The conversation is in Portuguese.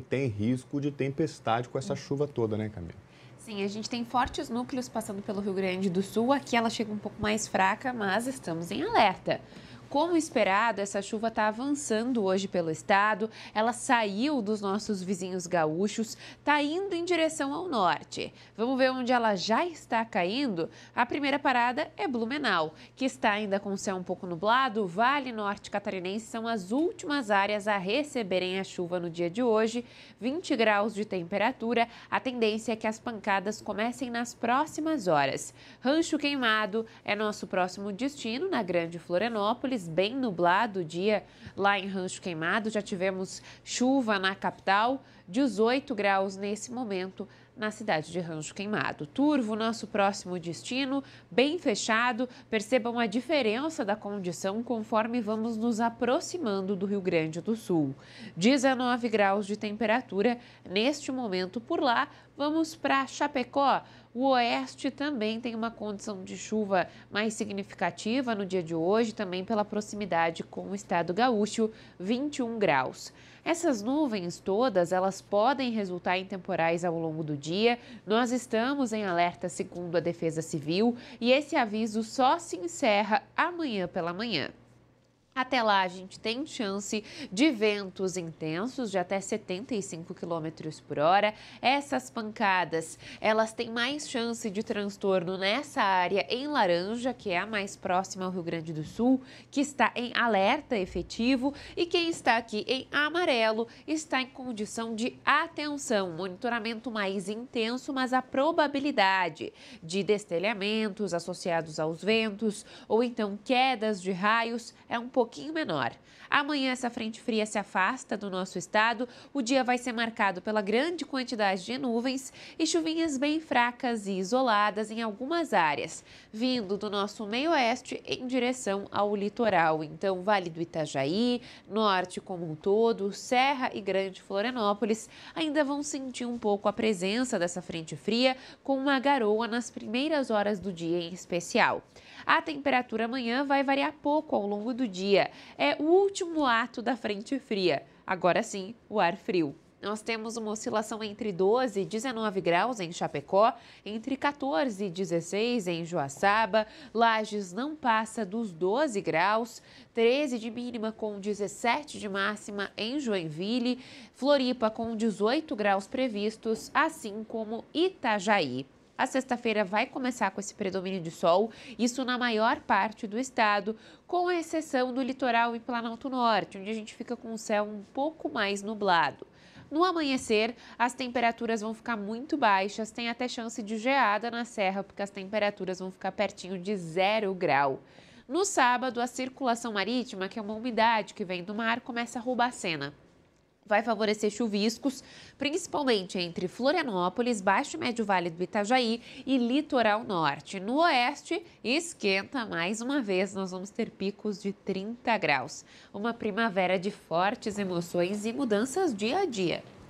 tem risco de tempestade com essa chuva toda, né, Camila? Sim, a gente tem fortes núcleos passando pelo Rio Grande do Sul. Aqui ela chega um pouco mais fraca, mas estamos em alerta. Como esperado, essa chuva está avançando hoje pelo estado, ela saiu dos nossos vizinhos gaúchos, está indo em direção ao norte. Vamos ver onde ela já está caindo? A primeira parada é Blumenau, que está ainda com o céu um pouco nublado. Vale Norte Catarinense são as últimas áreas a receberem a chuva no dia de hoje, 20 graus de temperatura. A tendência é que as pancadas comecem nas próximas horas. Rancho Queimado é nosso próximo destino na Grande Florianópolis bem nublado o dia lá em Rancho Queimado. Já tivemos chuva na capital, 18 graus nesse momento na cidade de Rancho Queimado. Turvo, nosso próximo destino, bem fechado. Percebam a diferença da condição conforme vamos nos aproximando do Rio Grande do Sul. 19 graus de temperatura neste momento por lá. Vamos para Chapecó. O oeste também tem uma condição de chuva mais significativa no dia de hoje, também pela proximidade com o estado gaúcho, 21 graus. Essas nuvens todas, elas podem resultar em temporais ao longo do dia dia, nós estamos em alerta segundo a Defesa Civil e esse aviso só se encerra amanhã pela manhã. Até lá, a gente tem chance de ventos intensos de até 75 km por hora. Essas pancadas, elas têm mais chance de transtorno nessa área em laranja, que é a mais próxima ao Rio Grande do Sul, que está em alerta efetivo. E quem está aqui em amarelo está em condição de atenção, monitoramento mais intenso, mas a probabilidade de destelhamentos associados aos ventos ou então quedas de raios é um pouco pouquinho menor. Amanhã, essa frente fria se afasta do nosso estado. O dia vai ser marcado pela grande quantidade de nuvens e chuvinhas bem fracas e isoladas em algumas áreas, vindo do nosso meio-oeste em direção ao litoral. Então, Vale do Itajaí, norte como um todo, Serra e Grande Florianópolis ainda vão sentir um pouco a presença dessa frente fria, com uma garoa nas primeiras horas do dia em especial. A temperatura amanhã vai variar pouco ao longo do dia dia. É o último ato da frente fria. Agora sim, o ar frio. Nós temos uma oscilação entre 12 e 19 graus em Chapecó, entre 14 e 16 em Joaçaba, Lages não passa dos 12 graus, 13 de mínima com 17 de máxima em Joinville, Floripa com 18 graus previstos, assim como Itajaí. A sexta-feira vai começar com esse predomínio de sol, isso na maior parte do estado, com exceção do litoral e Planalto Norte, onde a gente fica com o céu um pouco mais nublado. No amanhecer, as temperaturas vão ficar muito baixas, tem até chance de geada na serra, porque as temperaturas vão ficar pertinho de zero grau. No sábado, a circulação marítima, que é uma umidade que vem do mar, começa a roubar a cena vai favorecer chuviscos, principalmente entre Florianópolis, Baixo e Médio Vale do Itajaí e Litoral Norte. No oeste, esquenta mais uma vez, nós vamos ter picos de 30 graus. Uma primavera de fortes emoções e mudanças dia a dia.